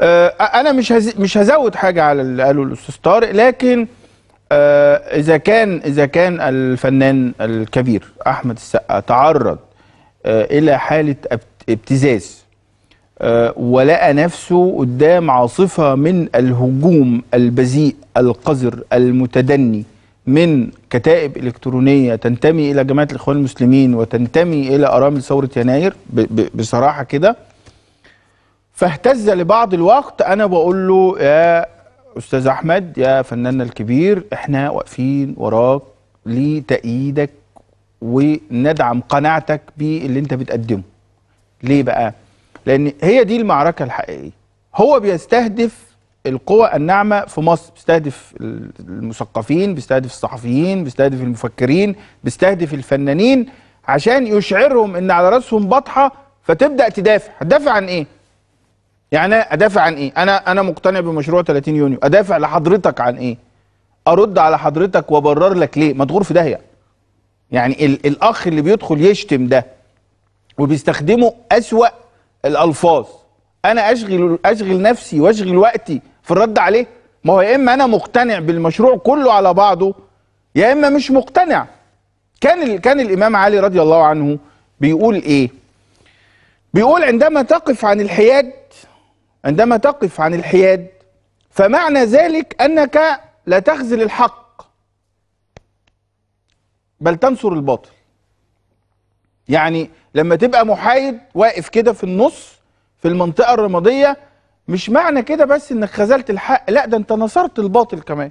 آه، انا مش مش هزود حاجه على اللي قاله الاستاذ طارق لكن آه، اذا كان اذا كان الفنان الكبير احمد السقا تعرض آه، الى حاله ابتزاز ولقى نفسه قدام عاصفه من الهجوم البذيء القذر المتدني من كتائب الكترونيه تنتمي الى جماعه الاخوان المسلمين وتنتمي الى ارامل ثوره يناير بصراحه كده فاهتز لبعض الوقت انا بقول له يا استاذ احمد يا فناننا الكبير احنا واقفين وراك لتأييدك وندعم قناعتك باللي انت بتقدمه ليه بقى لان هي دي المعركه الحقيقيه هو بيستهدف القوى الناعمه في مصر بيستهدف المثقفين بيستهدف الصحفيين بيستهدف المفكرين بيستهدف الفنانين عشان يشعرهم ان على راسهم بطحه فتبدا تدافع هتدافع عن ايه يعني ادافع عن ايه انا انا مقتنع بمشروع 30 يونيو ادافع لحضرتك عن ايه ارد على حضرتك وابرر لك ليه ما تغور في داهيه يعني ال الاخ اللي بيدخل يشتم ده وبيستخدمه اسوا الالفاظ انا اشغل اشغل نفسي واشغل وقتي في الرد عليه ما هو يا اما انا مقتنع بالمشروع كله على بعضه يا اما مش مقتنع كان ال... كان الامام علي رضي الله عنه بيقول ايه بيقول عندما تقف عن الحياد عندما تقف عن الحياد فمعنى ذلك أنك لا تخذل الحق بل تنصر الباطل يعني لما تبقى محايد واقف كده في النص في المنطقة الرمادية مش معنى كده بس انك خذلت الحق لا ده انت نصرت الباطل كمان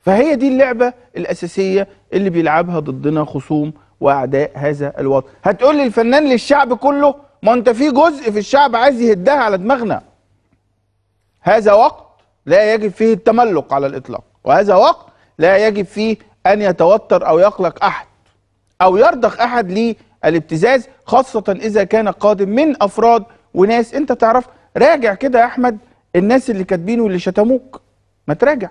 فهي دي اللعبة الأساسية اللي بيلعبها ضدنا خصوم وأعداء هذا الوطن هتقول لي الفنان للشعب كله ما انت في جزء في الشعب عايز يهدها على دماغنا هذا وقت لا يجب فيه التملق على الاطلاق وهذا وقت لا يجب فيه ان يتوتر او يقلق احد او يرضخ احد للابتزاز خاصه اذا كان قادم من افراد وناس انت تعرف راجع كده يا احمد الناس اللي كاتبين واللي شتموك ما تراجع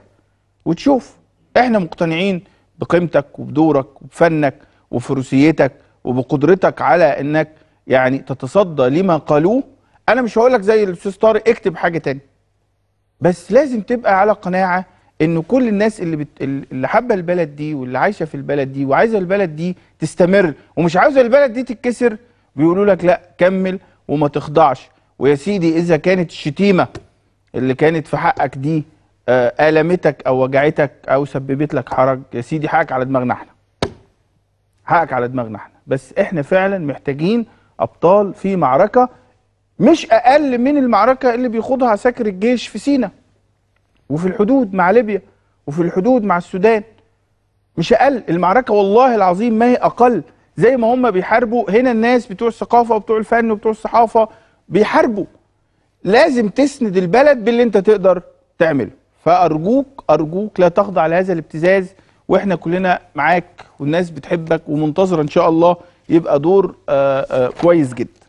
وتشوف احنا مقتنعين بقيمتك وبدورك وبفنك وفروسيتك وبقدرتك على انك يعني تتصدى لما قالوه انا مش هقول لك زي الاستاذ طارق اكتب حاجه تاني بس لازم تبقى على قناعه ان كل الناس اللي بت... اللي حابه البلد دي واللي عايشه في البلد دي وعايزه البلد دي تستمر ومش عاوزه البلد دي تتكسر بيقولوا لك لا كمل وما تخضعش ويا سيدي اذا كانت الشتيمه اللي كانت في حقك دي آه، المتك او وجعتك او سببت لك حرج يا سيدي حقك على دماغنا احنا حقك على دماغنا احنا بس احنا فعلا محتاجين ابطال في معركه مش اقل من المعركه اللي بيخوضها عساكر الجيش في سينا وفي الحدود مع ليبيا وفي الحدود مع السودان مش اقل المعركه والله العظيم ما هي اقل زي ما هم بيحاربوا هنا الناس بتوع الثقافه وبتوع الفن وبتوع الصحافه بيحاربوا لازم تسند البلد باللي انت تقدر تعمله فارجوك ارجوك لا تخضع لهذا الابتزاز واحنا كلنا معاك والناس بتحبك ومنتظره ان شاء الله يبقى دور آه، آه، كويس جدا